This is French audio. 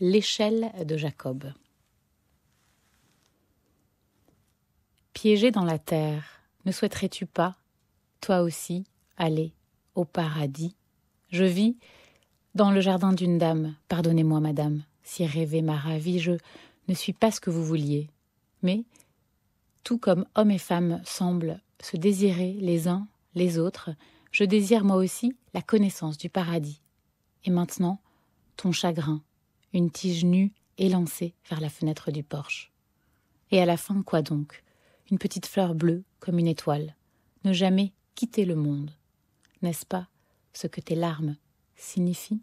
L'échelle de Jacob. Piégé dans la terre, ne souhaiterais-tu pas, toi aussi, aller au paradis Je vis dans le jardin d'une dame. Pardonnez-moi, madame, si rêver m'a ravie. je ne suis pas ce que vous vouliez. Mais, tout comme hommes et femmes semblent se désirer les uns les autres, je désire moi aussi la connaissance du paradis. Et maintenant, ton chagrin, une tige nue élancée vers la fenêtre du porche. Et à la fin, quoi donc Une petite fleur bleue comme une étoile. Ne jamais quitter le monde. N'est-ce pas ce que tes larmes signifient